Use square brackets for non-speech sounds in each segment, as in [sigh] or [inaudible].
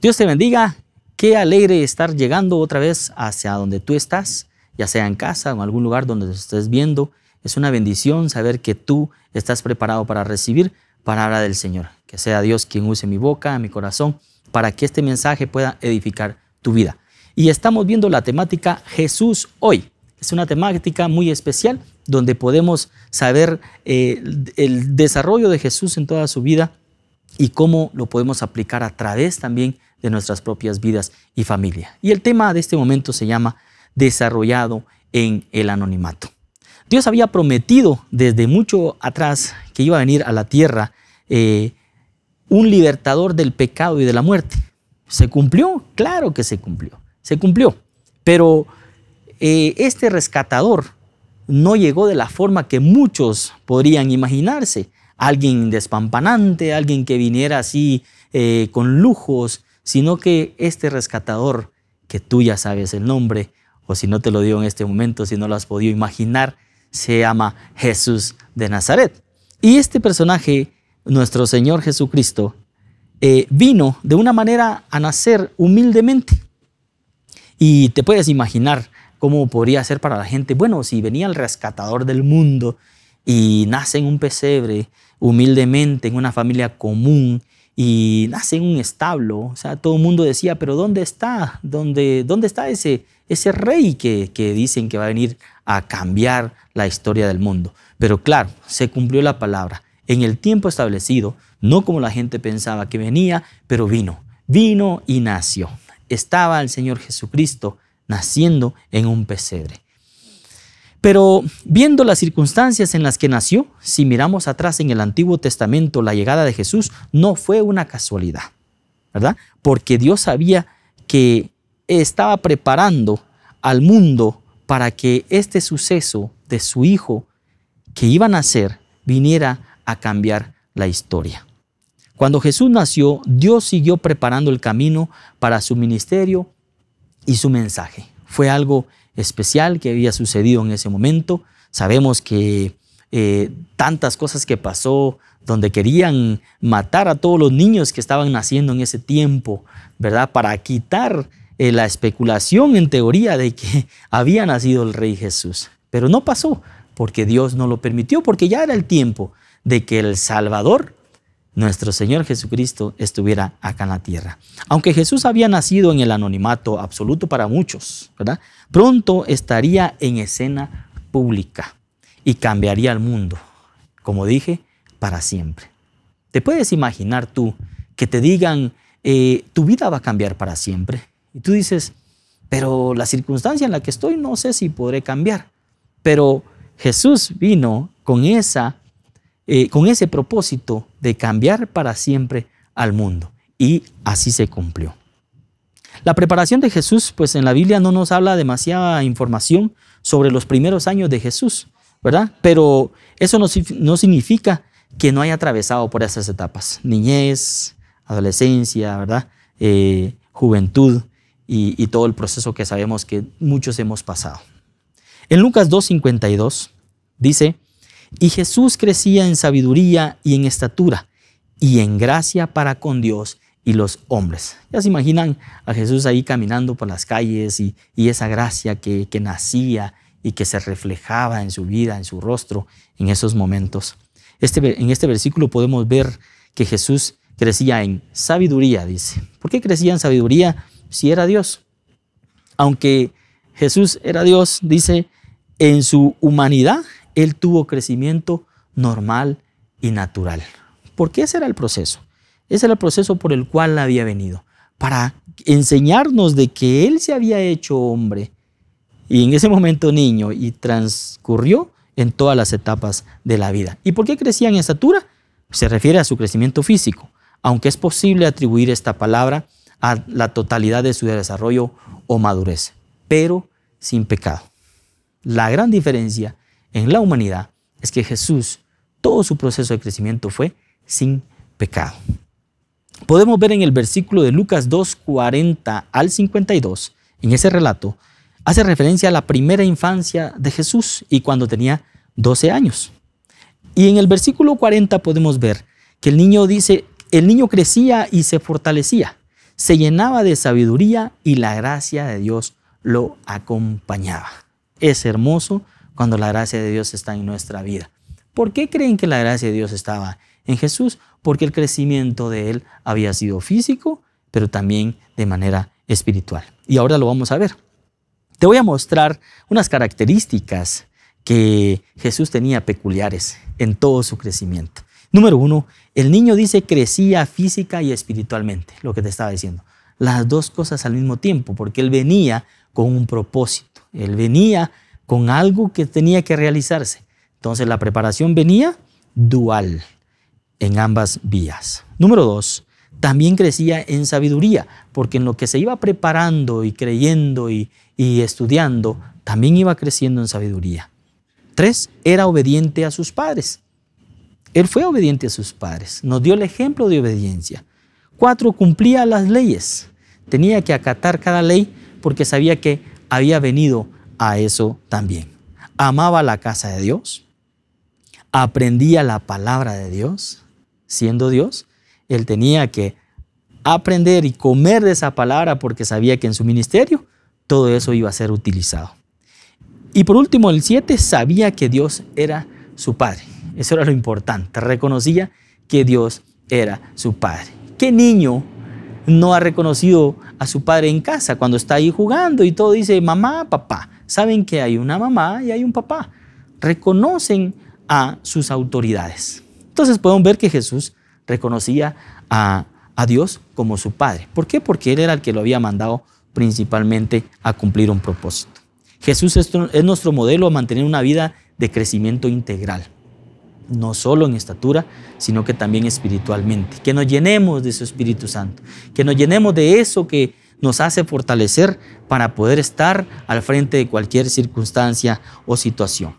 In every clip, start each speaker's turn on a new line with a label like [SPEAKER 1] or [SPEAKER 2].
[SPEAKER 1] Dios te bendiga. Qué alegre estar llegando otra vez hacia donde tú estás, ya sea en casa o en algún lugar donde te estés viendo. Es una bendición saber que tú estás preparado para recibir palabra del Señor. Que sea Dios quien use mi boca, mi corazón, para que este mensaje pueda edificar tu vida. Y estamos viendo la temática Jesús hoy. Es una temática muy especial donde podemos saber eh, el desarrollo de Jesús en toda su vida y cómo lo podemos aplicar a través también de nuestras propias vidas y familia. Y el tema de este momento se llama desarrollado en el anonimato. Dios había prometido desde mucho atrás que iba a venir a la tierra eh, un libertador del pecado y de la muerte. ¿Se cumplió? Claro que se cumplió. Se cumplió. Pero eh, este rescatador no llegó de la forma que muchos podrían imaginarse. Alguien despampanante, alguien que viniera así eh, con lujos, sino que este rescatador, que tú ya sabes el nombre, o si no te lo digo en este momento, si no lo has podido imaginar, se llama Jesús de Nazaret. Y este personaje, nuestro Señor Jesucristo, eh, vino de una manera a nacer humildemente. Y te puedes imaginar cómo podría ser para la gente, bueno, si venía el rescatador del mundo y nace en un pesebre, humildemente, en una familia común, y nace en un establo. O sea, todo el mundo decía, pero ¿dónde está? ¿Dónde, dónde está ese, ese rey que, que dicen que va a venir a cambiar la historia del mundo? Pero claro, se cumplió la palabra en el tiempo establecido, no como la gente pensaba que venía, pero vino, vino y nació. Estaba el Señor Jesucristo naciendo en un pesebre. Pero viendo las circunstancias en las que nació, si miramos atrás en el Antiguo Testamento, la llegada de Jesús no fue una casualidad, ¿verdad? Porque Dios sabía que estaba preparando al mundo para que este suceso de su hijo que iba a nacer viniera a cambiar la historia. Cuando Jesús nació, Dios siguió preparando el camino para su ministerio y su mensaje. Fue algo especial que había sucedido en ese momento. Sabemos que eh, tantas cosas que pasó, donde querían matar a todos los niños que estaban naciendo en ese tiempo, ¿verdad? Para quitar eh, la especulación en teoría de que [laughs] había nacido el rey Jesús. Pero no pasó, porque Dios no lo permitió, porque ya era el tiempo de que el Salvador nuestro Señor Jesucristo estuviera acá en la tierra. Aunque Jesús había nacido en el anonimato absoluto para muchos, Pronto estaría en escena pública y cambiaría el mundo, como dije, para siempre. ¿Te puedes imaginar tú que te digan, eh, tu vida va a cambiar para siempre? Y tú dices, pero la circunstancia en la que estoy no sé si podré cambiar. Pero Jesús vino con esa eh, con ese propósito de cambiar para siempre al mundo. Y así se cumplió. La preparación de Jesús, pues en la Biblia no nos habla demasiada información sobre los primeros años de Jesús, ¿verdad? Pero eso no, significa que no haya atravesado por esas etapas, niñez, adolescencia, ¿verdad? Eh, juventud y, y, todo el proceso que sabemos que muchos hemos pasado. En Lucas 2.52 dice, y Jesús crecía en sabiduría y en estatura y en gracia para con Dios y los hombres. Ya se imaginan a Jesús ahí caminando por las calles y, esa gracia que, nacía y que se reflejaba en su vida, en su rostro, en esos momentos. Este, en este versículo podemos ver que Jesús crecía en sabiduría, dice. ¿Por qué crecía en sabiduría si era Dios? Aunque Jesús era Dios, dice, en su humanidad él tuvo crecimiento normal y natural. Porque ese era el proceso. Ese era el proceso por el cual había venido. Para enseñarnos de que él se había hecho hombre y en ese momento niño y transcurrió en todas las etapas de la vida. ¿Y por qué crecía en estatura? Se refiere a su crecimiento físico, aunque es posible atribuir esta palabra a la totalidad de su desarrollo o madurez, pero sin pecado. La gran diferencia en la humanidad es que Jesús, todo su proceso de crecimiento fue sin pecado. Podemos ver en el versículo de Lucas 2, 40 al 52, en ese relato, hace referencia a la primera infancia de Jesús y cuando tenía 12 años. Y en el versículo 40 podemos ver que el niño dice, el niño crecía y se fortalecía, se llenaba de sabiduría y la gracia de Dios lo acompañaba. Es hermoso cuando la gracia de Dios está en nuestra vida. ¿Por qué creen que la gracia de Dios estaba en Jesús? Porque el crecimiento de él había sido físico, pero también de manera espiritual. Y ahora lo vamos a ver. Te voy a mostrar unas características que Jesús tenía peculiares en todo su crecimiento. Número uno, el niño dice crecía física y espiritualmente, lo que te estaba diciendo. Las dos cosas al mismo tiempo, porque él venía con un propósito. Él venía con algo que tenía que realizarse. Entonces la preparación venía dual en ambas vías. Número dos, también crecía en sabiduría, porque en lo que se iba preparando y creyendo y, y, estudiando, también iba creciendo en sabiduría. Tres, era obediente a sus padres. Él fue obediente a sus padres, nos dio el ejemplo de obediencia. Cuatro, cumplía las leyes. Tenía que acatar cada ley porque sabía que había venido a eso también. Amaba la casa de Dios, aprendía la palabra de Dios. Siendo Dios, él tenía que aprender y comer de esa palabra porque sabía que en su ministerio todo eso iba a ser utilizado. Y por último, el 7 sabía que Dios era su padre. Eso era lo importante. Reconocía que Dios era su padre. ¿Qué niño no ha reconocido a su padre en casa cuando está ahí jugando y todo dice mamá, papá? saben que hay una mamá y hay un papá. Reconocen a sus autoridades. Entonces podemos ver que Jesús reconocía a, Dios como su Padre. ¿Por qué? Porque Él era el que lo había mandado principalmente a cumplir un propósito. Jesús es nuestro modelo a mantener una vida de crecimiento integral, no solo en estatura, sino que también espiritualmente. Que nos llenemos de su Espíritu Santo, que nos llenemos de eso que nos hace fortalecer para poder estar al frente de cualquier circunstancia o situación.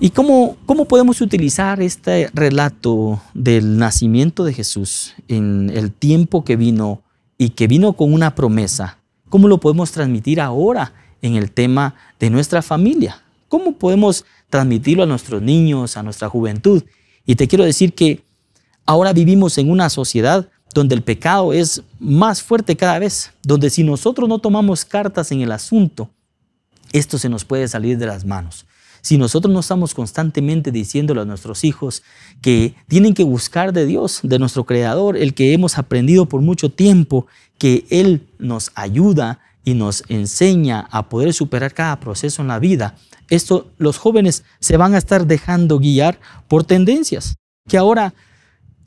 [SPEAKER 1] ¿Y cómo, podemos utilizar este relato del nacimiento de Jesús en el tiempo que vino y que vino con una promesa? ¿Cómo lo podemos transmitir ahora en el tema de nuestra familia? ¿Cómo podemos transmitirlo a nuestros niños, a nuestra juventud? Y te quiero decir que ahora vivimos en una sociedad donde el pecado es más fuerte cada vez, donde si nosotros no tomamos cartas en el asunto, esto se nos puede salir de las manos. Si nosotros no estamos constantemente diciéndole a nuestros hijos que tienen que buscar de Dios, de nuestro Creador, el que hemos aprendido por mucho tiempo, que Él nos ayuda y nos enseña a poder superar cada proceso en la vida, esto los jóvenes se van a estar dejando guiar por tendencias que ahora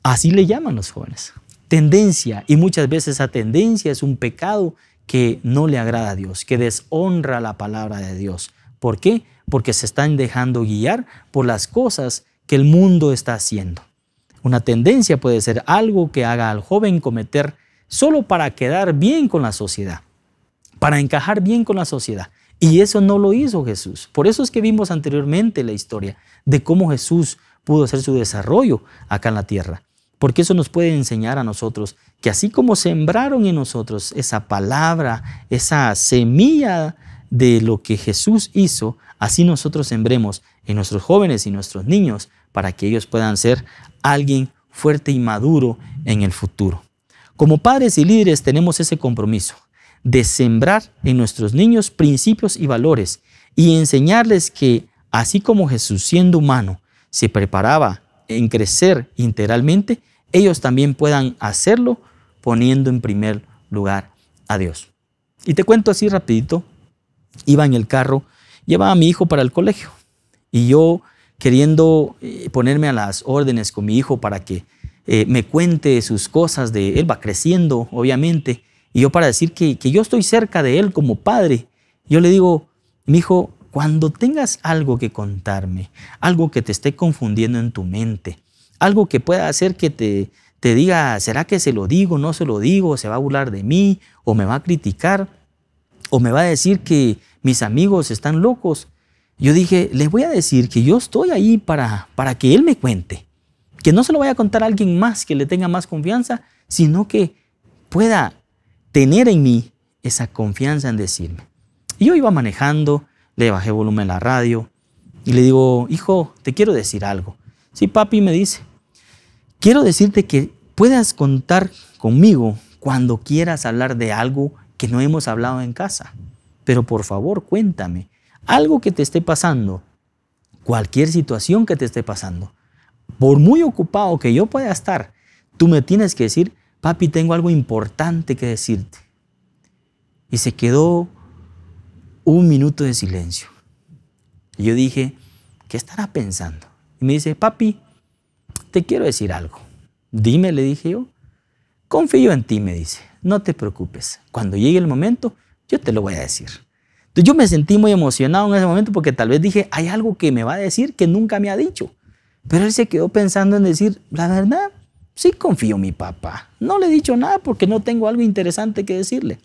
[SPEAKER 1] así le llaman los jóvenes, tendencia, y muchas veces esa tendencia es un pecado que no le agrada a Dios, que deshonra la palabra de Dios. ¿Por qué? Porque se están dejando guiar por las cosas que el mundo está haciendo. Una tendencia puede ser algo que haga al joven cometer solo para quedar bien con la sociedad, para encajar bien con la sociedad. Y eso no lo hizo Jesús. Por eso es que vimos anteriormente la historia de cómo Jesús pudo hacer su desarrollo acá en la tierra porque eso nos puede enseñar a nosotros que así como sembraron en nosotros esa palabra, esa semilla de lo que Jesús hizo, así nosotros sembremos en nuestros jóvenes y nuestros niños para que ellos puedan ser alguien fuerte y maduro en el futuro. Como padres y líderes tenemos ese compromiso de sembrar en nuestros niños principios y valores y enseñarles que así como Jesús siendo humano se preparaba en crecer integralmente, ellos también puedan hacerlo poniendo en primer lugar a Dios. Y te cuento así rapidito, iba en el carro, llevaba a mi hijo para el colegio y yo queriendo eh, ponerme a las órdenes con mi hijo para que eh, me cuente sus cosas, de él va creciendo, obviamente, y yo para decir que, que yo estoy cerca de él como padre, yo le digo, mi hijo, cuando tengas algo que contarme, algo que te esté confundiendo en tu mente, algo que pueda hacer que te, diga, ¿será que se lo digo, no se lo digo, se va a burlar de mí, o me va a criticar, o me va a decir que mis amigos están locos? Yo dije, les voy a decir que yo estoy ahí para, para que él me cuente, que no se lo vaya a contar a alguien más que le tenga más confianza, sino que pueda tener en mí esa confianza en decirme. Y yo iba manejando, le bajé volumen a la radio y le digo, hijo, te quiero decir algo. Sí, papi me dice, Quiero decirte que puedas contar conmigo cuando quieras hablar de algo que no hemos hablado en casa. Pero por favor, cuéntame algo que te esté pasando, cualquier situación que te esté pasando. Por muy ocupado que yo pueda estar, tú me tienes que decir, papi, tengo algo importante que decirte. Y se quedó un minuto de silencio. Y yo dije, ¿qué estará pensando? Y me dice, papi, te quiero decir algo. Dime, le dije yo. Confío en ti, me dice. No te preocupes. Cuando llegue el momento, yo te lo voy a decir. Entonces yo me sentí muy emocionado en ese momento porque tal vez dije, hay algo que me va a decir que nunca me ha dicho. Pero él se quedó pensando en decir, la verdad, sí confío en mi papá. No le he dicho nada porque no tengo algo interesante que decirle.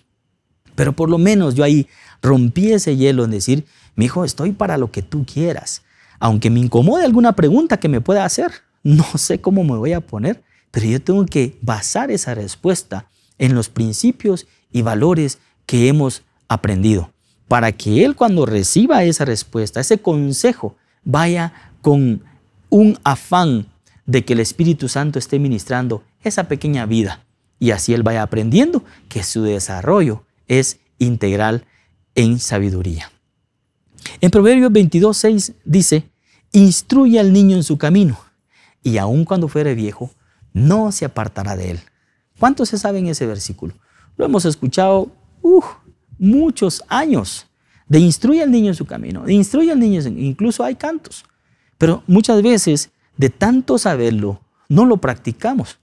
[SPEAKER 1] Pero por lo menos yo ahí rompí ese hielo en decir, mi hijo, estoy para lo que tú quieras, aunque me incomode alguna pregunta que me pueda hacer no sé cómo me voy a poner, pero yo tengo que basar esa respuesta en los principios y valores que hemos aprendido, para que él cuando reciba esa respuesta, ese consejo, vaya con un afán de que el Espíritu Santo esté ministrando esa pequeña vida y así él vaya aprendiendo que su desarrollo es integral en sabiduría. En Proverbios 22.6 dice, instruye al niño en su camino y aun cuando fuere viejo, no se apartará de él. ¿Cuántos se saben ese versículo? Lo hemos escuchado muchos años. De instruye al niño en su camino, de instruye al niño, incluso hay cantos. Pero muchas veces, de tanto saberlo, no lo practicamos.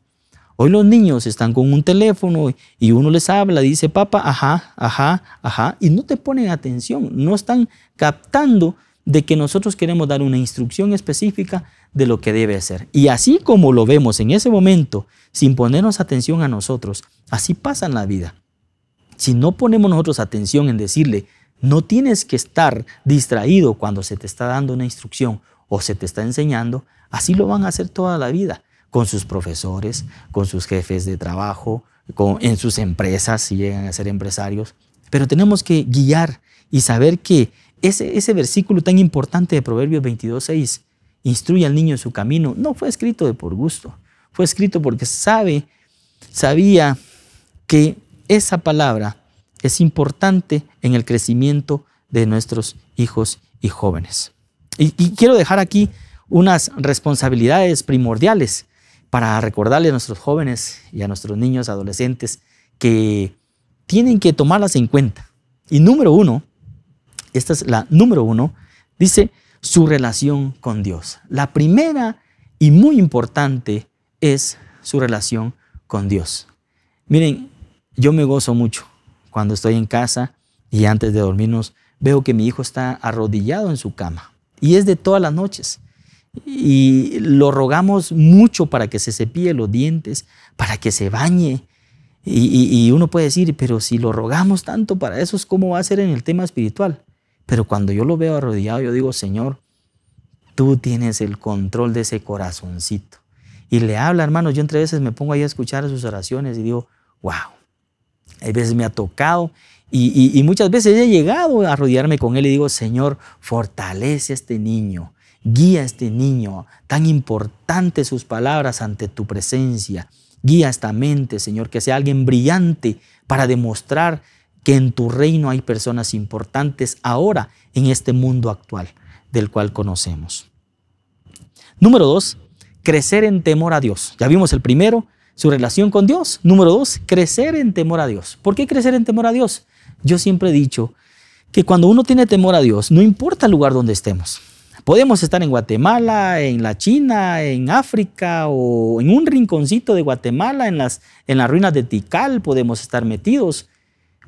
[SPEAKER 1] Hoy los niños están con un teléfono y uno les habla, dice papá, ajá, ajá, ajá, y no te ponen atención, no están captando de que nosotros queremos dar una instrucción específica de lo que debe hacer. Y así como lo vemos en ese momento, sin ponernos atención a nosotros, así pasa en la vida. Si no ponemos nosotros atención en decirle, no tienes que estar distraído cuando se te está dando una instrucción o se te está enseñando, así lo van a hacer toda la vida, con sus profesores, con sus jefes de trabajo, en sus empresas, si llegan a ser empresarios. Pero tenemos que guiar y saber que ese, versículo tan importante de Proverbios 22.6, instruye al niño en su camino, no fue escrito de por gusto, fue escrito porque sabe, sabía que esa palabra es importante en el crecimiento de nuestros hijos y jóvenes. Y, y quiero dejar aquí unas responsabilidades primordiales para recordarle a nuestros jóvenes y a nuestros niños, adolescentes, que tienen que tomarlas en cuenta. Y número uno, esta es la número uno, dice su relación con Dios. La primera y muy importante es su relación con Dios. Miren, yo me gozo mucho cuando estoy en casa y antes de dormirnos veo que mi hijo está arrodillado en su cama y es de todas las noches. Y lo rogamos mucho para que se cepille los dientes, para que se bañe. Y, uno puede decir, pero si lo rogamos tanto para eso, ¿cómo va a ser en el tema espiritual? Pero cuando yo lo veo arrodillado, yo digo, Señor, tú tienes el control de ese corazoncito. Y le habla, hermanos, yo entre veces me pongo ahí a escuchar sus oraciones y digo, wow, a veces me ha tocado y, muchas veces he llegado a rodearme con él y digo, Señor, fortalece a este niño, guía a este niño, tan importantes sus palabras ante tu presencia, guía esta mente, Señor, que sea alguien brillante para demostrar que en tu reino hay personas importantes ahora en este mundo actual del cual conocemos. Número dos, crecer en temor a Dios. Ya vimos el primero, su relación con Dios. Número dos, crecer en temor a Dios. ¿Por qué crecer en temor a Dios? Yo siempre he dicho que cuando uno tiene temor a Dios, no importa el lugar donde estemos. Podemos estar en Guatemala, en la China, en África o en un rinconcito de Guatemala, en las, ruinas de Tikal podemos estar metidos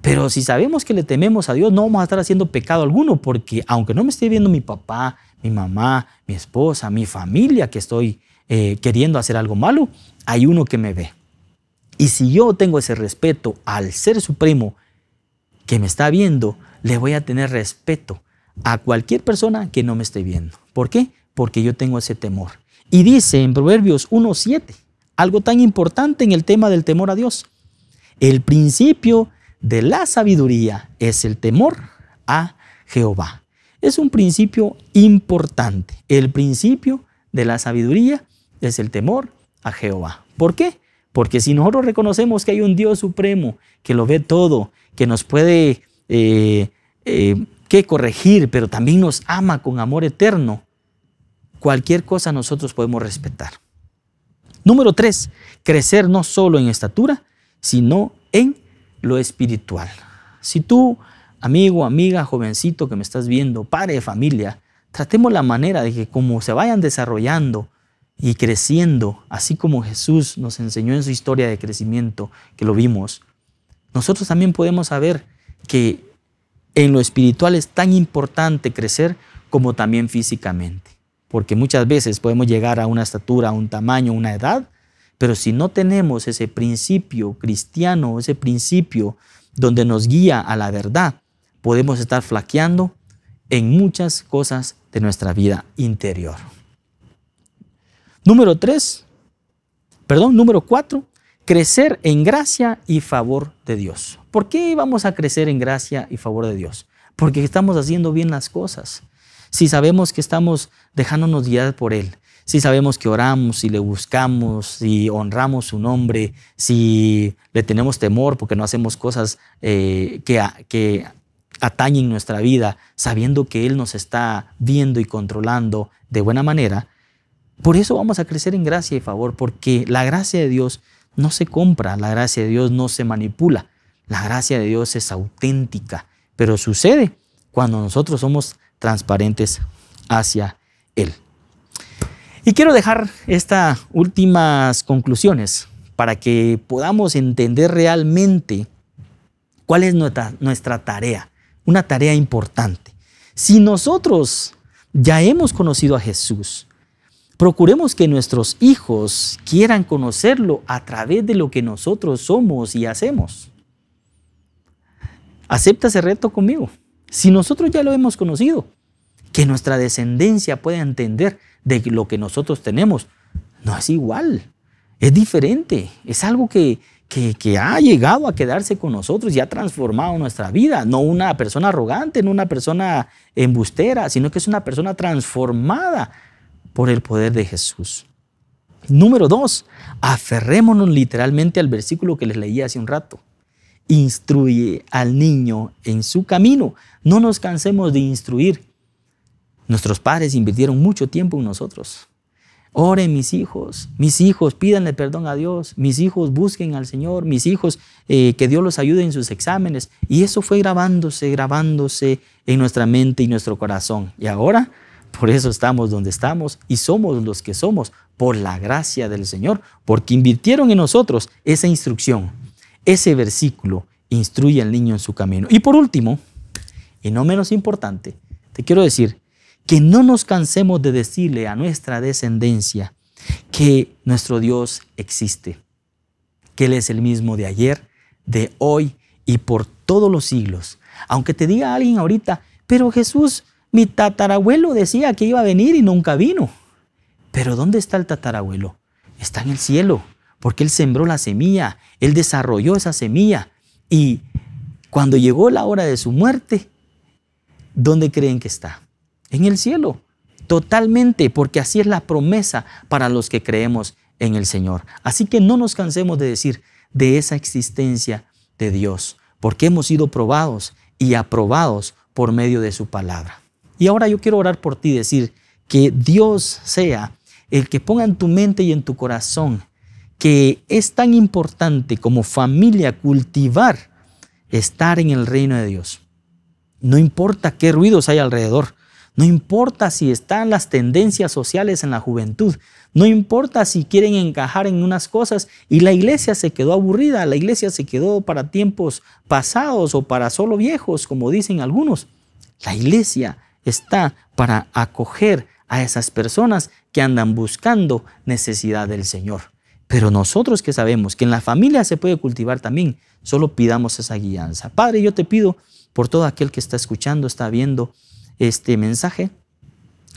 [SPEAKER 1] pero si sabemos que le tememos a Dios, no vamos a estar haciendo pecado alguno, porque aunque no me esté viendo mi papá, mi mamá, mi esposa, mi familia, que estoy eh, queriendo hacer algo malo, hay uno que me ve. Y si yo tengo ese respeto al Ser Supremo que me está viendo, le voy a tener respeto a cualquier persona que no me esté viendo. ¿Por qué? Porque yo tengo ese temor. Y dice en Proverbios 1.7, algo tan importante en el tema del temor a Dios. El principio de la sabiduría es el temor a Jehová. Es un principio importante. El principio de la sabiduría es el temor a Jehová. ¿Por qué? Porque si nosotros reconocemos que hay un Dios supremo que lo ve todo, que nos puede eh, eh, que corregir, pero también nos ama con amor eterno, cualquier cosa nosotros podemos respetar. Número tres, crecer no solo en estatura, sino en lo espiritual. Si tú, amigo, amiga, jovencito que me estás viendo, padre familia, tratemos la manera de que como se vayan desarrollando y creciendo, así como Jesús nos enseñó en su historia de crecimiento, que lo vimos, nosotros también podemos saber que en lo espiritual es tan importante crecer como también físicamente, porque muchas veces podemos llegar a una estatura, a un tamaño, una edad, pero si no tenemos ese principio cristiano, ese principio donde nos guía a la verdad, podemos estar flaqueando en muchas cosas de nuestra vida interior. Número tres, perdón, número cuatro, crecer en gracia y favor de Dios. ¿Por qué vamos a crecer en gracia y favor de Dios? Porque estamos haciendo bien las cosas. Si sabemos que estamos dejándonos guiar por Él, si sabemos que oramos, si le buscamos, si honramos su nombre, si le tenemos temor porque no hacemos cosas eh, que, que atañen nuestra vida, sabiendo que Él nos está viendo y controlando de buena manera, por eso vamos a crecer en gracia y favor, porque la gracia de Dios no se compra, la gracia de Dios no se manipula, la gracia de Dios es auténtica, pero sucede cuando nosotros somos transparentes hacia Él. Y quiero dejar estas últimas conclusiones para que podamos entender realmente cuál es nuestra, tarea, una tarea importante. Si nosotros ya hemos conocido a Jesús, Procuremos que nuestros hijos quieran conocerlo a través de lo que nosotros somos y hacemos. Acepta ese reto conmigo. Si nosotros ya lo hemos conocido, que nuestra descendencia pueda entender de lo que nosotros tenemos no es igual, es diferente, es algo que, ha llegado a quedarse con nosotros y ha transformado nuestra vida. No una persona arrogante, no una persona embustera, sino que es una persona transformada por el poder de Jesús. Número dos, aferrémonos literalmente al versículo que les leí hace un rato. Instruye al niño en su camino. No nos cansemos de instruir. Nuestros padres invirtieron mucho tiempo en nosotros. Oren mis hijos, mis hijos, pídanle perdón a Dios, mis hijos busquen al Señor, mis hijos, eh, que Dios los ayude en sus exámenes. Y eso fue grabándose, grabándose en nuestra mente y nuestro corazón. Y ahora, por eso estamos donde estamos y somos los que somos, por la gracia del Señor, porque invirtieron en nosotros esa instrucción, ese versículo, instruye al niño en su camino. Y por último, y no menos importante, te quiero decir que no nos cansemos de decirle a nuestra descendencia que nuestro Dios existe, que Él es el mismo de ayer, de hoy y por todos los siglos. Aunque te diga alguien ahorita, pero Jesús, mi tatarabuelo decía que iba a venir y nunca vino. Pero ¿dónde está el tatarabuelo? Está en el cielo, porque Él sembró la semilla, Él desarrolló esa semilla y cuando llegó la hora de su muerte, ¿dónde creen que está? en el cielo. Totalmente, porque así es la promesa para los que creemos en el Señor. Así que no nos cansemos de decir de esa existencia de Dios, porque hemos sido probados y aprobados por medio de su palabra. Y ahora yo quiero orar por ti, decir que Dios sea el que ponga en tu mente y en tu corazón que es tan importante como familia cultivar estar en el reino de Dios. No importa qué ruidos hay alrededor, no importa si están las tendencias sociales en la juventud, no importa si quieren encajar en unas cosas y la iglesia se quedó aburrida, la iglesia se quedó para tiempos pasados o para solo viejos, como dicen algunos. La iglesia está para acoger a esas personas que andan buscando necesidad del Señor. Pero nosotros que sabemos que en la familia se puede cultivar también, solo pidamos esa guianza. Padre, yo te pido por todo aquel que está escuchando, está viendo, este mensaje,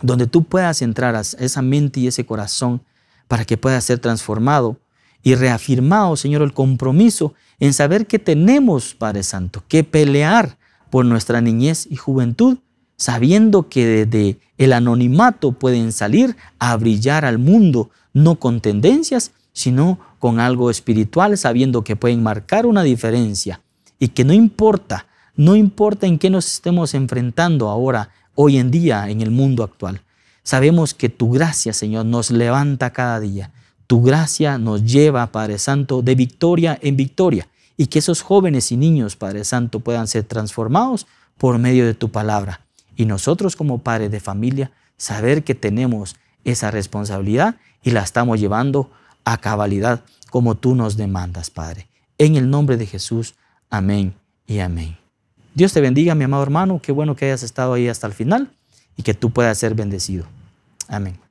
[SPEAKER 1] donde tú puedas entrar a esa mente y ese corazón para que pueda ser transformado y reafirmado, Señor, el compromiso en saber que tenemos, Padre Santo, que pelear por nuestra niñez y juventud, sabiendo que desde el anonimato pueden salir a brillar al mundo, no con tendencias, sino con algo espiritual, sabiendo que pueden marcar una diferencia y que no importa no importa en qué nos estemos enfrentando ahora, hoy en día, en el mundo actual. Sabemos que tu gracia, Señor, nos levanta cada día. Tu gracia nos lleva, Padre Santo, de victoria en victoria. Y que esos jóvenes y niños, Padre Santo, puedan ser transformados por medio de tu palabra. Y nosotros como padres de familia, saber que tenemos esa responsabilidad y la estamos llevando a cabalidad como tú nos demandas, Padre. En el nombre de Jesús, amén y amén. Dios te bendiga, mi amado hermano. Qué bueno que hayas estado ahí hasta el final y que tú puedas ser bendecido. Amén.